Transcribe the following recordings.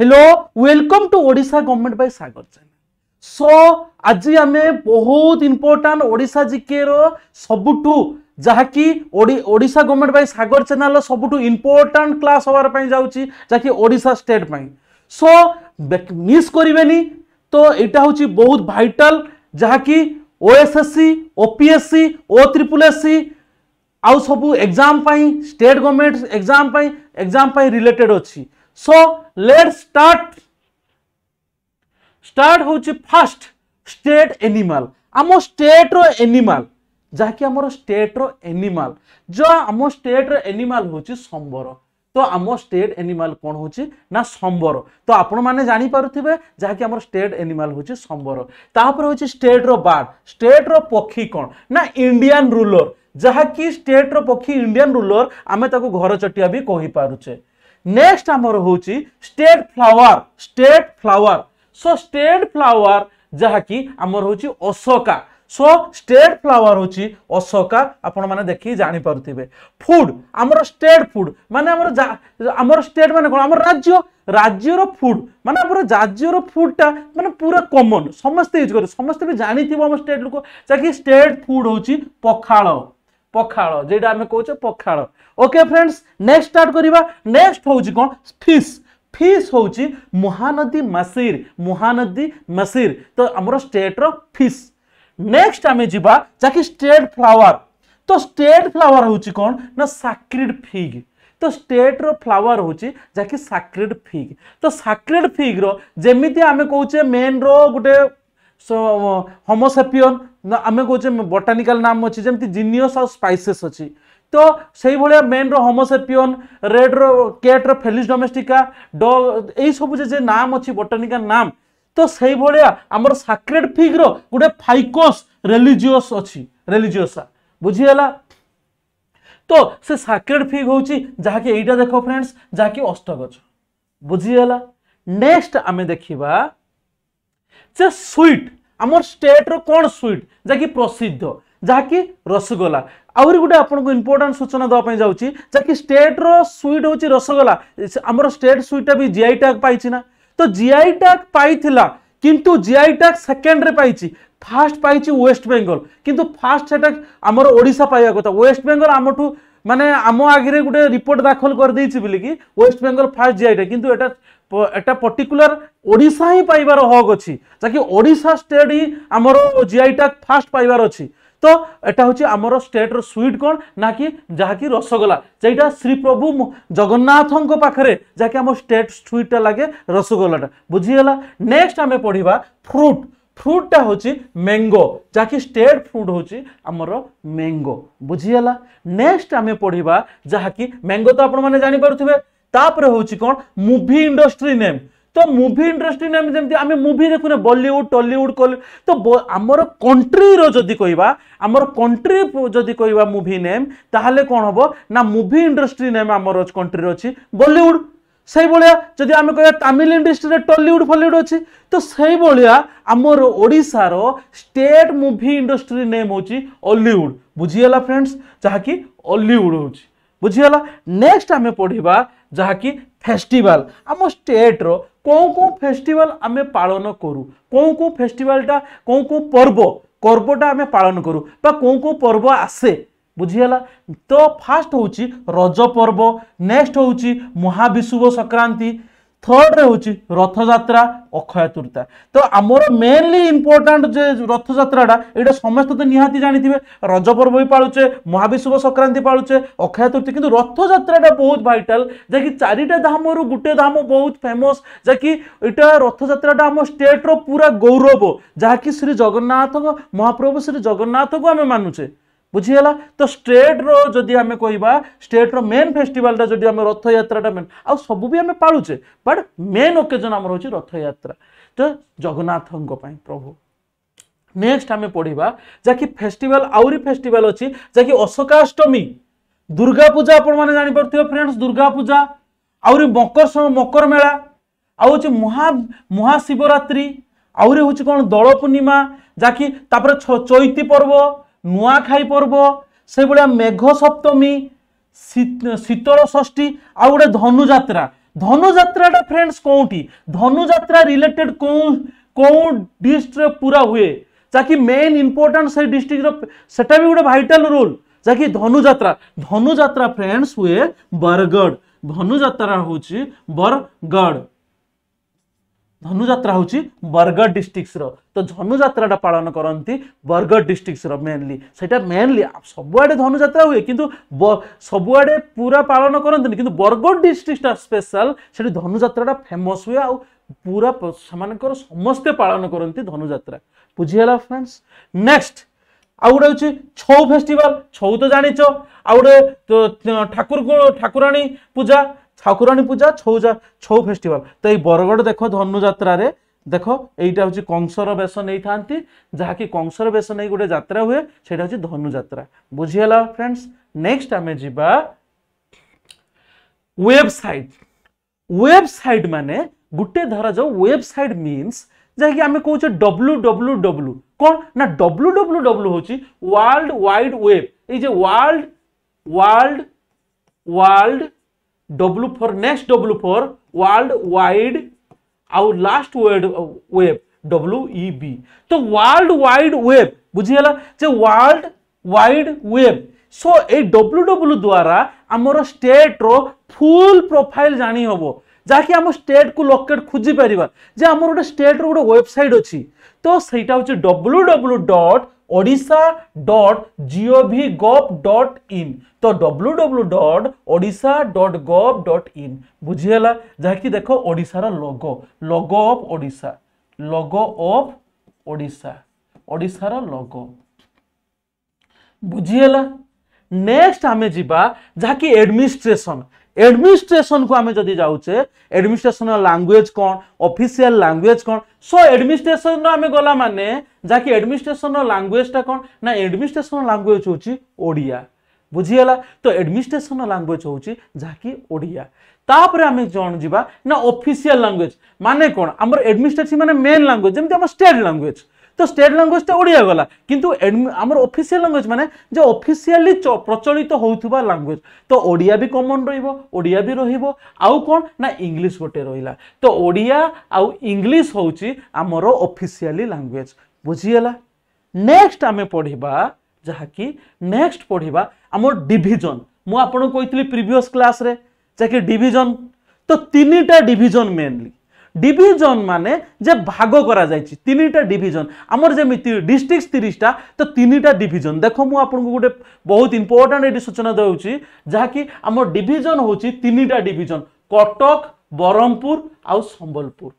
Hello welcome to Odisha government by Sagar channel so আজি আমি বহুত ইম্পর্টাট ওড়িশা জিকের সবুঠু ଯାହାକି ଓଡ଼ିଶା ଗଭର୍ଣ୍ଣମେଣ୍ଟ ପାଇଁ ସାଗର ଚ୍ୟାନେଲ୍ର ସବୁଠୁ ଇମ୍ପୋର୍ଟାଣ୍ଟ କ୍ଲାସ୍ ହେବାର ପାଇଁ ଯାଉଛି ଯାହାକି ଓଡ଼ିଶା ଷ୍ଟେଟ୍ ପାଇଁ ସୋ ମିସ୍ କରିବେନି ତ ଏଇଟା ହେଉଛି ବହୁତ ଭାଇଟାଲ ଯାହାକି OSSC OPSC O triple SC ଆଉ ସବୁ ଏକ୍ଜାମ୍ ପାଇଁ ଷ୍ଟେଟ୍ ଗଭର୍ଣ୍ଣମେଣ୍ଟ ଏକ୍ଜାମ୍ ପାଇଁ ଏକ୍ଜାମ୍ ପାଇଁ ରିଲେଟେଡ୍ ଅଛି So let's start. Start হচ্ছে first state animal. ଆମ state ର animal ଯାହାକି ଆମର state ର animal ଯାହା ଆମ state ର animal ହଉଛି ସମ୍ବର ତ ଆମ state animal କ'ଣ ହଉଛି ନା ସମ୍ବର ତ ଆପଣମାନେ ଜାଣିପାରୁଥିବେ ଯାହାକି ଆମର state animal ହଉଛି ସମ୍ବର ତାପରେ ହଉଛି state ର bird state ର ପକ୍ଷୀ କ'ଣ ନା indian ruler ଯାହାକି state ର ପକ୍ଷୀ indian ruler ଆମେ ତାକୁ ଘର ଚଟିଆ ବି କହିପାରୁଛେ নেক্সট আমার হচ্ছে state flower state flower so state flower ଯାହାକି ଆମର ହେଉଛି ଅଶୋକା ସୋ ଷ୍ଟେଟ୍ ଫ୍ଲାୱାର ହେଉଛି ଅଶୋକା ଆପଣମାନେ ଦେଖିକି ଜାଣିପାରୁଥିବେ ଫୁଡ୍ ଆମର ଷ୍ଟେଟ୍ ଫୁଡ୍ ମାନେ ଆମର ଆମର ଷ୍ଟେଟ୍ ମାନେ କ'ଣ ଆମର ରାଜ୍ୟ ରାଜ୍ୟର ଫୁଡ୍ ମାନେ ଆମର ରାଜ୍ୟର ଫୁଡ୍ଟା ମାନେ ପୁରା କମନ୍ ସମସ୍ତେ ୟୁଜ୍ କରୁ ସମସ୍ତେ ବି ଜାଣିଥିବ ଆମ ଷ୍ଟେଟ୍ ଲୋକ ଯାହାକି ଷ୍ଟେଟ୍ ଫୁଡ୍ ହେଉଛି ପଖାଳ পখাল যেটা আমি কৌছে pakhala okay friends next start করা নেক্সট হচ্ছে কোণ ফিস ফিস হচ্ছে মহানদী মাসির মহানদী মাসির তো আমার স্টেট্র ফিস নেক্সট আমি যা যাকে স্টেট ফ্লাওয়ার তো স্টেট ফ্লাওয়ার হচ্ছে কোণ না সাক্রিড ফিগ তো স্টেট্র ফ্লাওয়ার হচ্ছে যাকে সাক্রিড ফিগ তো সাক্রিড ফিগ্র যেমিতি আমি কৌছে মেন্র গোটে হোমোসেপিয়ন আমি কৌছে বটানিকাল নাম অছি যেমন জিনিয়স আর স্পাইসেস অছি তো সেইভাবে মেন্র হোমোসেপিয়ন রেড্র কেট্র ফেলিস ডোমেস্টিকা ড এইসবু যে নাম অছি বটানিকাল নাম তো সেইভাবে আমার সাক্রেড ফিগ্র গোটে ফাইকস রেলিজিওস অছি রেলিজিওসা বুঝিগলা তো সে সাক্রেড ফিগ হচ্ছে যাকে এইটা দেখো ফ্রেন্ডস যাকে অষ্টগছ বুঝিগলা নেক্সট আমি দেখিবা ସେ ସୁଇଟ୍ ଆମ ଷ୍ଟେଟ୍ର କ'ଣ ସୁଇଟ୍ ଯାହାକି ପ୍ରସିଦ୍ଧ ଯାହାକି ରସଗୋଲା ଆହୁରି ଗୋଟେ ଆପଣଙ୍କୁ ଇମ୍ପୋର୍ଟାଣ୍ଟ ସୂଚନା ଦେବା ପାଇଁ ଯାଉଛି ଯାହାକି ଷ୍ଟେଟ୍ର ସୁଇଟ୍ ହେଉଛି ରସଗୋଲା ଆମର ଷ୍ଟେଟ୍ ସୁଇଟ୍ଟା ବି ଜିଆଇ ଟ୍ୟାଗ୍ ପାଇଛି ନା ତ ଜିଆଇ ଟ୍ୟାଗ୍ ପାଇଥିଲା কিন্তু জিআই ট্যাগ সেকেন্ডরে পাইছি ফার্স্ট পাইছি ওয়েস্ট বেঙ্গল কিন্তু ফার্স্ট সেটা আমার ওড়িশা পাইবা কথা ওয়েস্ট বেঙ্গল আমঠু মানে আম আগে গোটে রিপোর্ট দাখল করে দিয়েছি বলিকি West Bengal first GI tag কিন্তু এটা একটা পর্টিকুলার ওড়িশা হি পাইবার হক অছি যাকি ওড়িশা স্টেট হি আমার জিআই ট্যাগ ফার্স্ট পাইবার অছি তো এটা হচ্ছে আমার স্টেটর সুইট কোণ না কি যা কি রসগোলা যেটা শ্রীপ্রভু জগন্নাথঙ্ক পাখে যা কি আমার স্টেট সুইটটা লাগে রসগোলাটা বুঝিগলা নেক্সট আমি পড়া ফ্রুট ফ্রুটটা হচ্ছে ম্যাঙ্গো যা কি স্টেট ফ্রুট হচ্ছে আমার ম্যাঙ্গো বুঝিগলা নেক্সট আমি পড়া যা কি ম্যাঙ্গো তো আপনার জাঁপারুবে তাপরে হচ্ছে কোণ মুভি ইন্ডস্ট্রি নেম তো মুভি ইন্ডস্ট্রি নেম যেমন আমি মুভি দেখুনে বলিউড টলিউড কলি তো আমার কন্ট্রির যদি কহবা আমার কন্ট্রি যদি কহবা মুভি নেম তাহলে কোণ হব না মুভি ইন্ডস্ট্রি নেম আমার কন্ট্রির অছি বলিউড সেইভাবে যদি আমি কহা তামিল ইন্ডস্ট্রিরে টলিউড ফলিউড অছি তো সেইভাবে আমার ওড়শার স্টেট মুভি ইন্ডস্ট্রি নেম হচ্ছে অলিউড বুঝিগাল ফ্রেন্ডস যা কি অলিউড হচ্ছে বুঝিগাল নেক্সট আমি পড়া ଯାହାକି ଫେଷ୍ଟିଭାଲ ଆମ ଷ୍ଟେଟ୍ର କେଉଁ କେଉଁ ଫେଷ୍ଟିଭାଲ ଆମେ ପାଳନ କରୁ କେଉଁ କେଉଁ ଫେଷ୍ଟିଭାଲଟା କେଉଁ କେଉଁ ପର୍ବ ପର୍ବଟା ଆମେ ପାଳନ କରୁ ବା କେଉଁ କେଉଁ ପର୍ବ ଆସେ ବୁଝିଗଲା ତ ଫାଷ୍ଟ ହେଉଛି ରଜ ପର୍ବ ନେକ୍ସଟ ହେଉଛି ମହାବିଷୁବ ସଂକ୍ରାନ୍ତି থর্ডরে হচ্ছে রথযাত্রা অক্ষয় তৃতীয়া তো আমার মেনলি ইম্পর্টাট যে রথযাত্রাটা এটা সমস্ত তো নিহতি জাঁথিবে রজ পর্ব বি পাড়ুছে মহাবিশুভ সংক্রান্তি পাড়ুছে অক্ষয় তৃতীয়া কিন্তু রথযাত্রাটা বহুত ভাইটাল যা কি চারিটা ধামরু গোটে ধাম বহুত ফেমস যা কি এটা রথযাত্রাটা আমার স্টেটর পুরা গৌরব যা কি শ্রী জগন্নাথ মহাপ্রভু শ্রী জগন্নাথকে আমি মানুছে ବୁଝିଗଲା ତ ଷ୍ଟେଟ୍ର ଯଦି ଆମେ କହିବା ଷ୍ଟେଟ୍ର ମେନ୍ ଫେଷ୍ଟିଭାଲଟା ଯଦି ଆମେ ରଥଯାତ୍ରାଟା ମେନ୍ ଆଉ ସବୁ ବି ଆମେ ପାଳୁଛେ ବଟ୍ ମେନ୍ ଓକେଜନ୍ ଆମର ହେଉଛି ରଥଯାତ୍ରା ତ ଜଗନ୍ନାଥଙ୍କ ପାଇଁ ପ୍ରଭୁ ନେକ୍ସଟ ଆମେ ପଢ଼ିବା ଯାହାକି ଫେଷ୍ଟିଭାଲ ଆହୁରି ଫେଷ୍ଟିଭାଲ ଅଛି ଯାହାକି ଅଶୋକାଷ୍ଟମୀ ଦୁର୍ଗା ପୂଜା ଆପଣମାନେ ଜାଣିପାରୁଥିବେ ଫ୍ରେଣ୍ଡସ୍ ଦୁର୍ଗା ପୂଜା ଆହୁରି ମକର ମକର ମେଳା ଆଉ ହେଉଛି ମହା ମହାଶିବରାତ୍ରି ଆହୁରି ହେଉଛି କ'ଣ ଦୋଳ ପୂର୍ଣ୍ଣିମା ଯାହାକି ତାପରେ ଚୈତି ପର୍ବ ନୂଆଖାଇ ପର୍ବ ସେଭଳିଆ ମେଘ ସପ୍ତମୀ ଶୀତଳ ଷଷ୍ଠୀ ଆଉ ଗୋଟେ ଧନୁଯାତ୍ରା ଧନୁଯାତ୍ରାଟା ଫ୍ରେଣ୍ଡସ୍ କେଉଁଠି ଧନୁଯାତ୍ରା ରିଲେଟେଡ୍ କେଉଁ କେଉଁ ଡିଷ୍ଟ୍ରିକ୍ଟରେ ପୁରା ହୁଏ ଯାହାକି ମେନ୍ ଇମ୍ପୋର୍ଟାଣ୍ଟ ସେଇ ଡିଷ୍ଟ୍ରିକ୍ଟର ସେଟା ବି ଗୋଟେ ଭାଇଟାଲ ରୋଲ୍ ଯାହାକି ଧନୁଯାତ୍ରା ଧନୁଯାତ୍ରା ଫ୍ରେଣ୍ଡସ୍ ହୁଏ ବରଗଡ଼ ଧନୁଯାତ୍ରା ହେଉଛି ବରଗଡ଼ ଧନୁଯାତ୍ରା ହେଉଛି ବରଗଡ଼ ଡିଷ୍ଟ୍ରିକ୍ଟର ତ ଧନୁଯାତ୍ରାଟା ପାଳନ କରନ୍ତି ବରଗଡ଼ ଡିଷ୍ଟ୍ରିକ୍ଟର ମେନଲି ସେଇଟା ମେନଲି ସବୁଆଡ଼େ ଧନୁଯାତ୍ରା ହୁଏ କିନ୍ତୁ ସବୁଆଡ଼େ ପୁରା ପାଳନ କରନ୍ତିନି କିନ୍ତୁ ବରଗଡ଼ ଡିଷ୍ଟ୍ରିକ୍ଟଟା ସ୍ପେଶାଲ ସେଠି ଧନୁଯାତ୍ରାଟା ଫେମସ୍ ହୁଏ ଆଉ ପୁରା ସେମାନଙ୍କର ସମସ୍ତେ ପାଳନ କରନ୍ତି ଧନୁଯାତ୍ରା ବୁଝିହେଲା ଫ୍ରେଣ୍ଡସ୍ ନେକ୍ସଟ ଆଉ ଗୋଟେ ହେଉଛି ଛଉ ଫେଷ୍ଟିଭାଲ ଛଉ ତ ଜାଣିଛ ଆଉ ଗୋଟେ ଠାକୁର ଠାକୁରାଣୀ ପୂଜା ঠাকুরাণী পূজা ছৌ ছৌ ফেস্টিভাল তো এই বরগড় দেখো ধনুযাত্রার দেখ এইটা হচ্ছে কংসর বেশ নেই থাকে যা কি কংসর বেশ নেই গোটে যাত্রা হুয়ে সেটা হচ্ছে ধনুযাত্রা বুঝিগাল ফ্রেন্ডস নেক্সট আমি যা ওয়েবসাইট ওয়েবসাইট মানে গোটে ধরা যাও ওয়েবসাইট মিন্স ଯାହାକି ଆମେ କହୁଛେ ଡବ୍ଲୁ ଡବ୍ଲୁ ଡବ୍ଲୁ କ'ଣ না ଡବ୍ଲୁ ଡବ୍ଲୁ ଡବ୍ଲୁ হচ্ছে ওয়ার্ল্ড ওয়াইড ওয়েব এই যে world world world W four next W four world wide आउ last world web W E B तो वर्ल्ड वाइड वेब बुझीगला जे वर्ल्ड वाइड वेब सो ए डब्ल्यू डब्ल्यू द्वारा आमर स्टेट्र फुल प्रोफाइल जाणी हबो ଯାହାକି ଆମ ଷ୍ଟେଟ୍କୁ ଲୋକେଟ୍ ଖୋଜିପାରିବା ଯେ ଆମର ଗୋଟେ ଷ୍ଟେଟ୍ର ଗୋଟେ ୱେବସାଇଟ୍ ଅଛି ତ ସେଇଟା ହେଉଛି W W dot Odisha dot G O V gov dot in ତ W W dot Odisha dot gov dot in ବୁଝିହେଲା ଯାହାକି ଦେଖ ଓଡ଼ିଶାର ଲଗ ଲଗ ଅଫ୍ ଓଡ଼ିଶା ଲଗ ଅଫ୍ ଓଡ଼ିଶା ଓଡ଼ିଶାର ଲଗ ବୁଝିହେଲା ନେକ୍ସଟ ଆମେ ଯିବା ଯାହାକି ଆଡମିନିଷ୍ଟ୍ରେସନ एडमिनिस्ट्रेसन को आम जदि जाऊे एडमिनिस्ट्रेसन लांगुएज कौन अफिसीआल लांगुएज कौन सो एडमिनिस्ट्रेसन आम गला माने जहाँकि एडमिनिस्ट्रेसन लांगुएजटा कौन ना एडमिनिस्ट्रेसन लांगुएज हूँ ओडिया বুঝিগলা তো এডমিনিষ্ট্রেসন ল্যাঙ্গুয়েজ হচ্ছে যাকি ওড়িয়া তাপরে আমি জন যা না অফিসিয়াল ল্যাঙ্গুয়েজ মানে কোণ আমার এডমিনিষ্ট্রেসন মানে মেন ল্যাঙ্গুয়েজ যেমন আমার স্টেট ল্যাঙ্গুয়েজ তো ଷ୍ଟେଟ୍ ଲାଙ୍ଗୁଏଜଟା ଓଡ଼ିଆ ଗଲା କିନ୍ତୁ ଆମର ଅଫିସିଆଲ ଲାଙ୍ଗୁଏଜ ମାନେ ଯେ ଅଫିସିଆଲି ପ୍ରଚଳିତ ହେଉଥିବା ଲାଙ୍ଗୁଏଜ ତ ଓଡ଼ିଆ ବି କମନ୍ ରହିବ ଓଡ଼ିଆ ବି ରହିବ ଆଉ କ'ଣ ନା ଇଂଲିଶ ଗୋଟେ ରହିଲା ତ ଓଡ଼ିଆ ଆଉ ଇଂଲିଶ ହେଉଛି ଆମର ଅଫିସିଆଲି ଲାଙ୍ଗୁଏଜ ବୁଝିଗଲା ନେକ୍ସଟ ଆମେ ପଢ଼ିବା ଯାହାକି ନେକ୍ସଟ ପଢ଼ିବା ଆମର ଡିଭିଜନ ମୁଁ ଆପଣଙ୍କୁ କହିଥିଲି ପ୍ରିଭିୟସ୍ କ୍ଲାସ୍ରେ ଯାହାକି ଡିଭିଜନ ତ ତିନିଟା ଡିଭିଜନ ମେନଲି ডিভিজন মানে যে ভাগ করা যাই তিনটা ডিভিজন আমার যেমি ডিস্ট্রিক্ট তিরিশটা তো তিনটা ডিভিজন দেখ মু আপনার গোটে বহুত ইম্পর্টাট এটি সূচনা দেছি যা কি আমার ডিভিজন হচ্ছে তিনটা ডিভিজন কটক ব্রহ্মপুর আবলপুর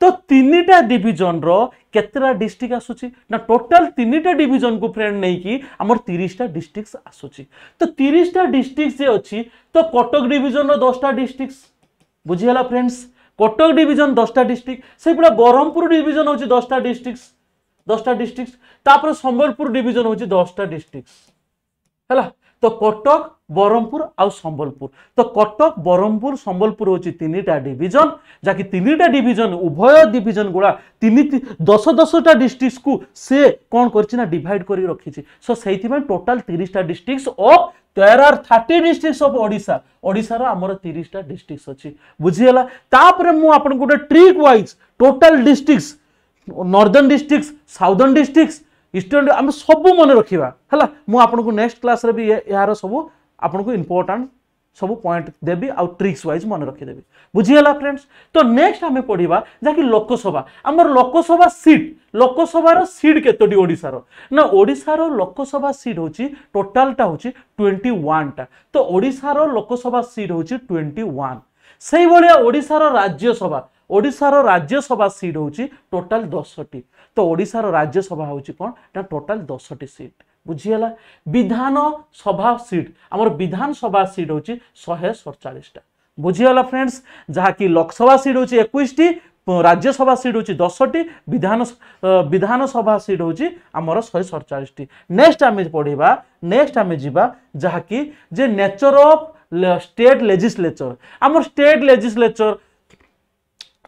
তো তিনটা ডিভিজনর কেতটা ডিস্ট্রিক্ট আসুচি না টোটাল তিনটা ডিভিজন কু ফ্রেন্ড নেইকি আমার তিরিশটা ডিস্ট্রিক্ট আসুচি তো তিরিশটা ডিস্ট্রিক্ট যে অটক ডিভিজন কটক দশটা ডিস্ট্রিক্ট বুঝিগাল ফ্রেন্ডস কটক ডিভিজন দশটা ডিস্ট্রিক্ট সেইভাবে ব্রহ্মপুর ডিভিজন হচ্ছে দশটা ডিস্ট্রিক্ট দশটা ডিস্ট্রিক্ট তাপরে সম্বলপুর ডিভিজন হচ্ছে দশটা ডিস্ট্রিক্ট হল তো কটক ବରହମପୁର ଆଉ ସମ୍ବଲପୁର ତ କଟକ ବରହମପୁର ସମ୍ବଲପୁର ହେଉଛି ତିନିଟା ଡିଭିଜନ ଯାହାକି ତିନିଟା ଡିଭିଜନ ଉଭୟ ଡିଭିଜନ ଗୁଡ଼ା ତିନି ଦଶ ଦଶଟା ଡିଷ୍ଟ୍ରିକ୍ଟକୁ ସେ କ'ଣ କରିଛି ନା ଡିଭାଇଡ଼ କରି ରଖିଛି ସୋ ସେଇଥିପାଇଁ ଟୋଟାଲ ତିରିଶଟା district of there are thirty district of Odisha ଓଡ଼ିଶାର ଆମର ତିରିଶଟା ଡିଷ୍ଟ୍ରିକ୍ଟ ଅଛି ବୁଝିଗଲା ତାପରେ ମୁଁ ଆପଣଙ୍କୁ ଗୋଟେ trick wise total district northern district southern district eastern ଆମେ ସବୁ ମନେ ରଖିବା ହେଲା ମୁଁ ଆପଣଙ୍କୁ ନେକ୍ସଟ କ୍ଲାସ୍ରେ ବି ଏହାର ସବୁ ଆପଣଙ୍କୁ ଇମ୍ପୋର୍ଟାଣ୍ଟ ସବୁ ପଏଣ୍ଟ ଦେବି ଆଉ ଟ୍ରିକ୍ସ ୱାଇଜ୍ ମନେ ରଖିଦେବି ବୁଝିଗଲା ଫ୍ରେଣ୍ଡସ୍ ତ ନେକ୍ସଟ ଆମେ ପଢ଼ିବା ଯାହାକି ଲୋକସଭା ଆମର ଲୋକସଭା ସିଟ୍ ଲୋକସଭାର ସିଟ୍ କେତୋଟି ଓଡ଼ିଶାର ନା ଓଡ଼ିଶାର ଲୋକସଭା ସିଟ୍ ହେଉଛି ଟୋଟାଲଟା ହେଉଛି ଟ୍ୱେଣ୍ଟି ୱାନ୍ଟା ତ ଓଡ଼ିଶାର ଲୋକସଭା ସିଟ୍ ହେଉଛି ଟ୍ୱେଣ୍ଟି ୱାନ୍ ସେଇଭଳିଆ ଓଡ଼ିଶାର ରାଜ୍ୟସଭା ଓଡ଼ିଶାର ରାଜ୍ୟସଭା ସିଟ୍ ହେଉଛି ଟୋଟାଲ ଦଶଟି ତ ଓଡ଼ିଶାର ରାଜ୍ୟସଭା ହେଉଛି କ'ଣ ନା ଟୋଟାଲ ଦଶଟି ସିଟ୍ ବୁଝିଗଲା ବିଧାନସଭା ସିଟ୍ ଆମର ବିଧାନସଭା ସିଟ୍ ହେଉଛି ଶହେ ସଡ଼ଚାଳିଶଟା ବୁଝିଗଲା ଫ୍ରେଣ୍ଡସ୍ ଯାହାକି ଲୋକସଭା ସିଟ୍ ହେଉଛି ଏକୋଇଶଟି ରାଜ୍ୟସଭା ସିଟ୍ ହେଉଛି ଦଶଟି ବିଧାନ ବିଧାନସଭା ସିଟ୍ ହେଉଛି ଆମର ଶହେ ସଡ଼ଚାଳିଶଟି ନେକ୍ସଟ ଆମେ ପଢ଼ିବା ନେକ୍ସଟ ଆମେ ଯିବା ଯାହାକି ଯେ ନେଚର ଅଫ୍ ଷ୍ଟେଟ୍ ଲେଜିସ୍ଲେଚର ଆମର ଷ୍ଟେଟ୍ ଲେଜିସ୍ଲେଚର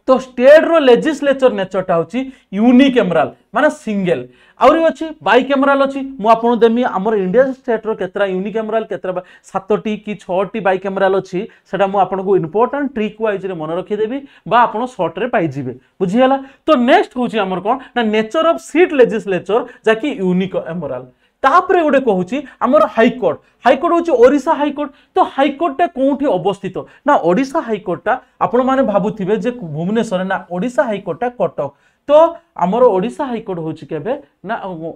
ତ ଷ୍ଟେଟ୍ର ଲେଜିସ୍ଲେଚର ନେଚରଟା ହେଉଛି ୟୁନିକ୍ୟାମେରାଲ ମାନେ ସିଙ୍ଗେଲ ଆହୁରି ଅଛି ବାଇକ୍ୟାମେରାଲ ଅଛି ମୁଁ ଆପଣଙ୍କୁ ଦେମି ଆମର ଇଣ୍ଡିଆ ଷ୍ଟେଟ୍ର କେତେଟା ୟୁନିକ୍ୟାମେରାଲ କେତେଟା ସାତଟି କି ଛଅଟି ବାଇକ୍ୟାମେରାଲ ଅଛି ସେଇଟା ମୁଁ ଆପଣଙ୍କୁ ଇମ୍ପୋର୍ଟାଣ୍ଟ ଟ୍ରିକ୍ ୱାଇଜ୍ରେ ମନେ ରଖିଦେବି ବା ଆପଣ ସର୍ଟରେ ପାଇଯିବେ ବୁଝିହେଲା ତ ନେକ୍ସଟ ହେଉଛି ଆମର କ'ଣ ନା ନେଚର ଅଫ୍ ସିଟ୍ ଲେଜିସ୍ଲେଚର ଯାହାକି ୟୁନିକ୍ୟାମେରାଲ তাপরে গোটে কুচি আমার হাইকোর্ট হাইকোর্ট হচ্ছে ওড়শা হাইকোর্ট তো হাইকোর্টটা কোটি অবস্থিত না ওড়শা হাইকোর্টটা আপনার মানে ভাবুবে যে ভুবনেশ্বর না ওড়শা হাইকোর্টটা কটক তো আমার ওড়শা হাইকোর্ট হচ্ছে কেবে না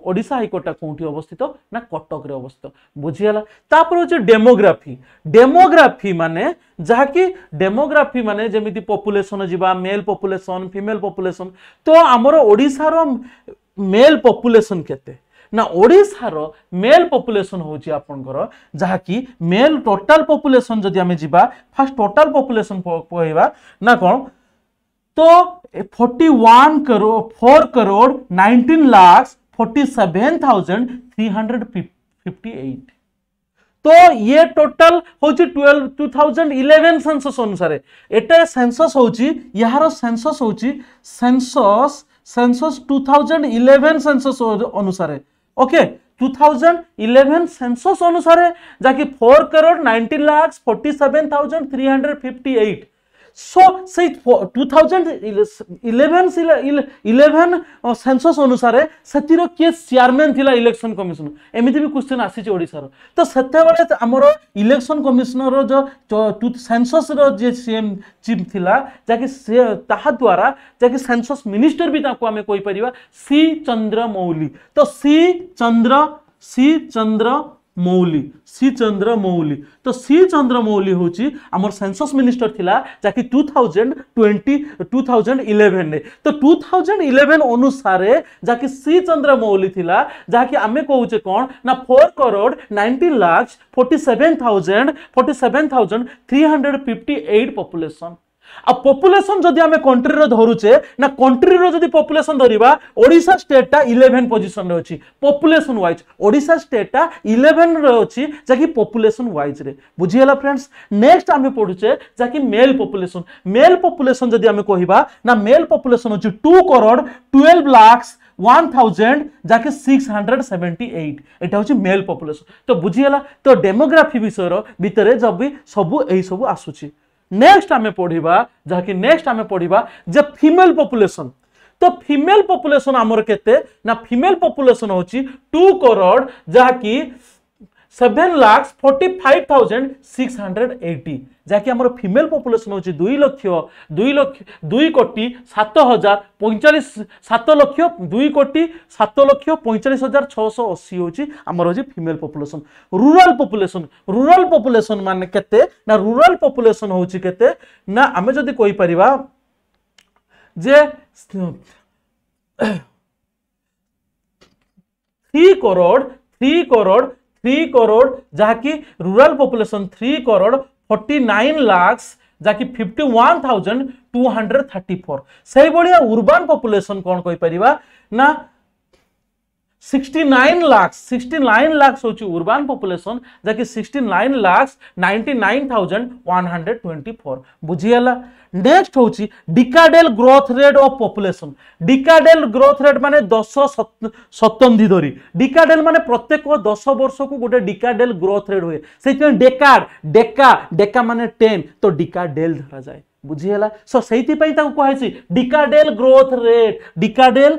ওড়শা হাইকোর্টটা কোটি অবস্থিত না কটকরে অবস্থিত বুঝিগাল তাপরে হচ্ছে ডেমোগ্রাফি ডেমোগ্রাফি মানে যা কি ডেমোগ্রাফি মানে যেমি পপুলেসন যা মেল পপুলেসন ফিমেল পপুলেসন তো আমার ওড়শার মেল পপুলেসন কেতে ନା ଓଡ଼ିଶାର ମେଲ୍ ପପୁଲେସନ୍ ହେଉଛି ଆପଣଙ୍କର ଯାହାକି ମେଲ୍ ଟୋଟାଲ୍ ପପୁଲେସନ୍ ଯଦି ଆମେ ଯିବା ଫାର୍ଷ୍ଟ ଟୋଟାଲ୍ ପପୁଲେସନ୍ କହିବା ନା କ'ଣ ତ forty one crore four crore nineteen lakhs forty seven thousand three hundred fifty eight तो ये टोटल हूँ twelve two thousand eleven census अनुसार एटा सेनसस हूँ यार सेनसस हूँ census census two thousand eleven census अनुसार ओके 2011 सेंसस अनुसार जाकि फोर करोड़ 19 लाख 47358 সো সেই two thousand eleven eleven census অনুসারে সেটির কি চেয়ারম্যান লা ইলেকশন কমিশন এমিতি বি কোশ্চেন আসিছে ওড়িশার তো সেতবে আমার ইলেকশন কমিশনর সেনসসর যে সিএম চিফ লা যাকে সে তাহা দ্বারা যাকে সেনসস মিনিষ্টর বি তাকে আমি কইপার সি চন্দ্রমৌলি তো C Chandra C Chandra Mouli C Chandra Mouli তো সি চন্দ্র মৌলি হচ্ছে আমার সেনসস মিনিষ্টর লা যা কি two thousand twenty two thousand ইলেভেনে তো টু থাউজেন্ড ইলেভেন অনুসারে যা কি সি চন্দ্র মৌলি লা যা কি আমি কৌছে কোণ না four crore ninety lakh forty seven thousand forty seven thousand three hundred fifty eight population ଆଉ ପପୁଲେସନ୍ ଯଦି ଆମେ କଣ୍ଟ୍ରିର ଧରୁଛେ ନା କଣ୍ଟ୍ରିର ଯଦି ପପୁଲେସନ୍ ଧରିବା ଓଡ଼ିଶା ଷ୍ଟେଟ୍ଟା ଇଲେଭେନ୍ ପୋଜିସନ୍ରେ ଅଛି ପପୁଲେସନ୍ ୱାଇଜ୍ ଓଡ଼ିଶା ଷ୍ଟେଟ୍ଟା ଇଲେଭେନ୍ରେ ଅଛି ଯାହାକି ପପୁଲେସନ୍ ୱାଇଜ୍ରେ ବୁଝିହେଲା ଫ୍ରେଣ୍ଡସ୍ ନେକ୍ସଟ ଆମେ ପଢ଼ୁଛେ ଯାହାକି ମେଲ୍ ପପୁଲେସନ୍ ମେଲ୍ ପପୁଲେସନ୍ ଯଦି ଆମେ କହିବା ନା ମେଲ୍ ପପୁଲେସନ୍ ହେଉଛି two crore twelve lakhs one thousand যাকে সিক্স হান্ড্রেড সেভেন্টি এইট এটা হচ্ছে মেল পপুলেসন তো বুঝিগলা তো ডেমোগ্রাফি বিষয়ের ভিতরে যদি সবু এইসবু আসুচি ନେକ୍ସଟ ଆମେ ପଢ଼ିବା ଯାହାକି ନେକ୍ସଟ ଆମେ ପଢ଼ିବା ଯେ ଫିମେଲ ପପୁଲେସନ୍ ତ ଫିମେଲ ପପୁଲେସନ୍ ଆମର କେତେ ନା ଫିମେଲ ପପୁଲେସନ୍ ହେଉଛି ଟୁ କରୋଡ଼ ଯାହାକି seven lakh forty five thousand six hundred eighty যাকি আমার ফিমেল পপুলেসন হচ্ছে দুই লক্ষ দুই লক্ষ দুই কোটি সাত হাজার পঁয়চাশ সাত লক্ষ দুই কোটি সাত লক্ষ পঁয়চাশ হাজার ছশো অশি হচ্ছে আমার হচ্ছে female population rural population rural population মানে কেতে না রুরাল পপুলেসন হচ্ছে কেতে না আমি যদি কইপারিবা যে three crore three crore three crore कि rural population three crore forty nine lakhs जहाँकि fifty one thousand two hundred thirty four से भाया उर्बान पपुलेसन कौन कहीपर ना 69 lakhs 69 lakhs হচ্ছে urban population যাকে 69 lakhs 99124 বুঝিলা নেক্সট হচ্ছে decadal growth rate of population decadal growth rate মানে 10 শতন্ধি ধরি ডিকাডেল মানে প্রত্যেক 10 বর্ষকু গোটে ডিকাডেল গ্রোথ রেট হয় সেইজন্য ডেকাড ডেকা ডেকা মানে 10 তো ডিকাডেল ধরা যায় বুঝিগলা সো সেইপাই তাকে কুহাইছি decadal growth rate decadal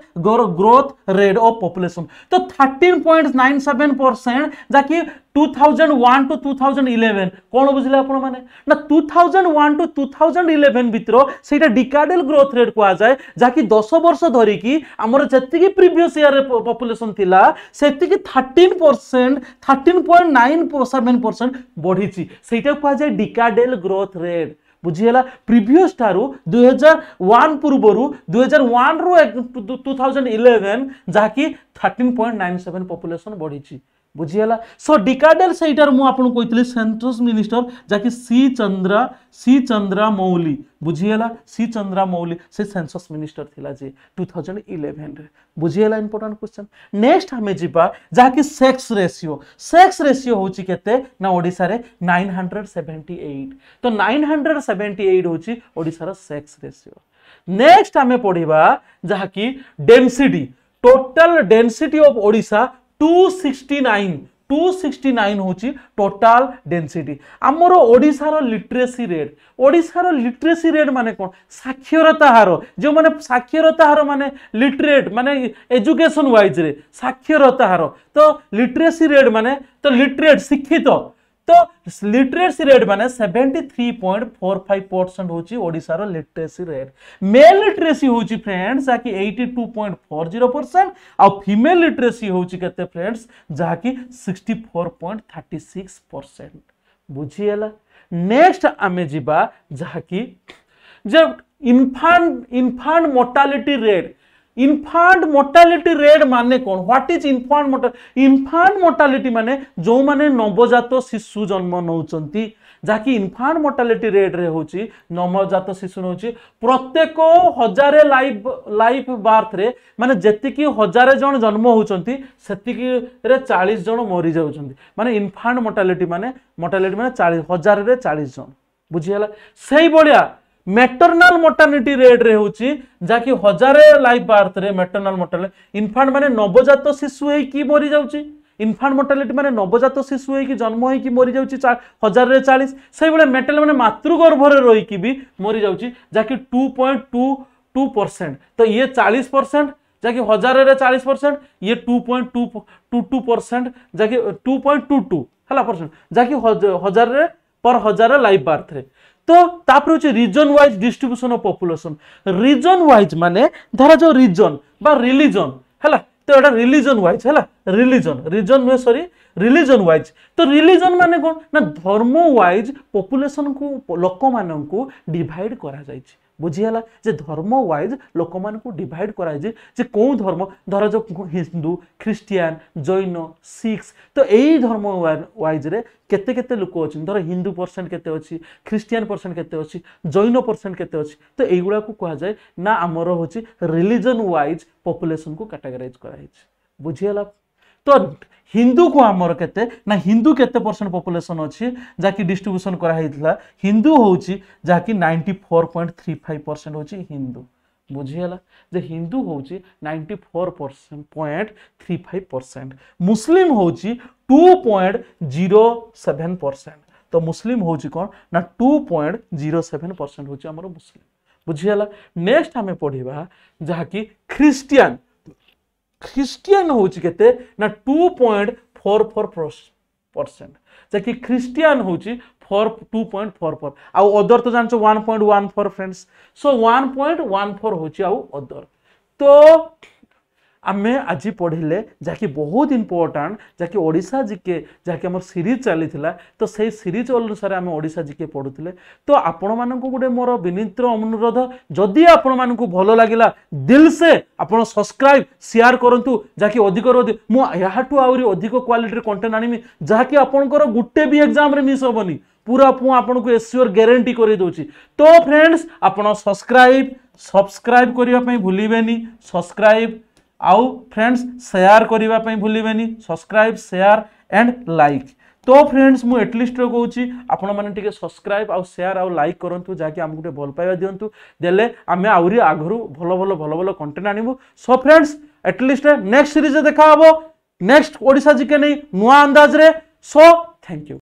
growth rate of population তো thirteen point nine seven percent যা কি two thousand one to two thousand eleven কোণ বুঝলে আপন মানে না two thousand one to two thousand eleven ভিতর সেইটা ডিকাডেল গ্রোথ রেট কুহযায় যা কি দশ বর্ষ ধরিকি আমার যেতিকি প্রিভিয়স ইয়ারে পপুলেসন লা সেতিকি thirteen percent thirteen point nine seven percent বড়িছি সেইটা কুহযায় ডিকাডেল গ্রোথ রেট ବୁଝିହେଲା ପ୍ରିଭିୟସ୍ ଠାରୁ ଦୁଇହଜାର ୱାନ୍ ପୂର୍ବରୁ ଦୁଇହଜାର ୱାନ୍ରୁ ଟୁ ଥାଉଜେଣ୍ଡ ଇଲେଭେନ୍ ଯାହାକି thirteen point nine seven population ବଢ଼ିଛି बुझीगला सो डिकाडेल सहीटार मुझे कही मिनिस्टर जहाँकि सी चंद्र सी चंद्रा मौली बुझीगला सी चंद्रा मौली से सेनसस मिनिस्टर थी जी टू थाउजेंड इलेवेन बुझीगला इंपोर्टां क्वेश्चन नेक्स्ट आम जा सेक्स रेसीो सेक्स रेसीो हूँ के नाइन हंड्रेड सेवेन्टी एट तो नाइन हंड्रेड सेवेन्टी एट हूँ ओडार सेक्स रेसीो नेक्स्ट आम पढ़ा जहाँकि डेनसीटी टोटल डेनसीटी अफ ओडा two sixty nine two sixty nine হচ্ছে টোটাল ডেনসিটি আমার ওড়শার লিটরেসি রেট ওড়শার লিটরেসি রেট মানে কোণ সাক্ষরতা হার যে সাক্ষরতা হার মানে লিটরেট মানে এজুকেশন ওয়াইজরে সাক্ষরতা হার তো লিটরেসি রেট মানে তো লিটরেট শিক্ষিত तो लिटरेसी रेट मैंने seventy three point four five percent हूँ लिटरेसी रेट मेल लिटरेसी हूँ friends eighty two point four zero percent आउ फिमेल लिटरेसी हूँ के friends sixty four point thirty six percent बुझीगला नेक्स्ट आम जाकि जे infant infant mortality rate infant mortality rate মানে কোণ what is infant mortal infant mortality মানে যে নবজাত শিশু জন্ম নেউচন্তি যাকি ইনফান্ট মর্টালিটি রেট্রে হচ্ছে নবজাত শিশু নেଉଛି প্রত্যেক হাজারে লাইফ লাইফ বার্থরে মানে যেতিকি হাজারে জন জন্ম হচ্ছেন সেতিকিরে চাশ জন মরি যাচ্ছেন মানে ইনফান্ট মর্টালিটি মানে মর্টালিটি মানে চাশ হাজারে চাশ জন বুঝিগাল সেইভাবে ମ୍ୟାଟର୍ନାଲ୍ ମର୍ଟାଲିଟି ରେଟ୍ରେ ହେଉଛି ଯାହାକି ହଜାରେ ଲାଇଫ୍ ବାର୍ଥରେ ମ୍ୟାଟର୍ନାଲ୍ ମର୍ଟାଲିଟି ଇନଫାଣ୍ଟ ମାନେ ନବଜାତ ଶିଶୁ ହେଇକି ମରିଯାଉଛି ইনফান্ট মর্টালিটি মানে নবজাত শিশু হয়েকি জন্ম হয়েকি মরি যাচ্ছে হাজারের চাশ সেইভাবে মেটাল মানে মাতৃগর্ভরে রইকি বি মরি যাচ্ছে যাকি two point two two percent তো ইয়ে চাশ পরসেন্ট যাকি হাজারের চাশ পরসেন্ট ইয়ে two point two two two percent যাকি টু পয়েন্ট টু টু হল পরসেন্ট যাকি হাজারের পর হাজার লাইফ বার্থরে তো তারপরে হচ্ছে region wise distribution of population region wise মানে ধরা যাও রিজন বা রিলিজন হ্যাঁ তো এটা রিলিজন ওয়াইজ হ্যাঁ রিলিজন রিজন নুহে সরি রিলিজন ওয়াইজ তো রিলিজন মানে কোণ না ধর্ম ওয়াইজ পপুলেশন কু লোক মানুষ ডিভাইড করা যাইছে ବୁଝିହେଲା ଯେ ଧର୍ମ ୱାଇଜ୍ ଲୋକମାନଙ୍କୁ ଡିଭାଇଡ଼ କରାଯାଇଛି ଯେ କେଉଁ ଧର୍ମ ଧର ଯେଉଁ ହିନ୍ଦୁ ଖ୍ରୀଷ୍ଟିଆନ ଜୈନ ଶିଖ୍ସ ତ ଏଇ ଧର୍ମ ୱାଇଜ୍ରେ କେତେ କେତେ ଲୋକ ଅଛନ୍ତି ଧର ହିନ୍ଦୁ ପରସେଣ୍ଟ କେତେ ଅଛି ଖ୍ରୀଷ୍ଟିଆନ ପରସେଣ୍ଟ କେତେ ଅଛି ଜୈନ ପରସେଣ୍ଟ କେତେ ଅଛି ତ ଏଇଗୁଡ଼ାକୁ କୁହାଯାଏ ନା ଆମର ହେଉଛି ରିଲିଜନ୍ ୱାଇଜ୍ ପପୁଲେସନକୁ କାଟାଗରାଇଜ୍ କରାଯାଇଛି ବୁଝିହେଲା তো হিন্দুকু আমার কেতে না হিন্দু কেতে পরসেন্ট পপুলেসন অছি কি ডিস্ট্রিব্যুশন করা হয়েছিল হিন্দু হচ্ছে যা কি ninety four point three five percent হচ্ছে হিন্দু বুঝিগাল যে হিন্দু হচ্ছে ninety four percent point three five percent Muslim হচ্ছে two point zero seven percent তো মুসলিম হচ্ছে কম না two point zero seven percent হচ্ছে আমার মুসলিম বুঝিগাল নেক্সট আমি পড়া যা কি খ্রিস্টিয়ান ଖ୍ରୀଷ୍ଟିଆନ ହେଉଛି କେତେ ନା two point four four percent ଯାହାକି ଖ୍ରୀଷ୍ଟିଆନ ହେଉଛି four two point four four other তো জানছো one point one four friends so one point one four হচ্ছে আদর তো आमे आज पढ़ले जहाँकि बहुत इम्पोर्टाट जहाँकि ओडा जिके जहाँकि आम सीरीज चली तो से सीरीज अनुसार आम ओडा जिके पढ़ुले तो आपण मानक गोटे मोर विनीत अनुरोध जदि आपण मानक भल लगे दिल से आप सब्सक्राइब सेयार करूँ जहाँकि अधिक मु आहरी अधिक क्वालिटी कंटेन्ट आनमी जहाँकि आपणकर गोटे भी एग्जाम मिस हेनी पूरा मु एस्योर ग्यारंटी कर दूसरी तो फ्रेंड्स आप सब्सक्राइब सब्सक्राइब करने भूल सब्सक्राइब আউ ফ্রেন্ডস সেয়ার করা ভুলবে সবসক্রাইব সেয়ার এন্ড লাইক তো ফ্রেন্ডস মু এটলিস্টর কৌছি আপনার মানে টিকি সবসক্রাইব আউ সেয়ার আউ লাইক করতু যা কি আমি গোটে ভাল পাইবা দিও দেলে আমি আহরি আগর ভাল ভাল ভাল ভাল কন্টেন্ট আনবু সো ফ্রেন্ডস এটলিস্ট নেক্সট সিরিজে দেখা হব নেক্সট ওড়শা জিকে নেই নূয়া আন্দাজে সো থ্যাংক ইউ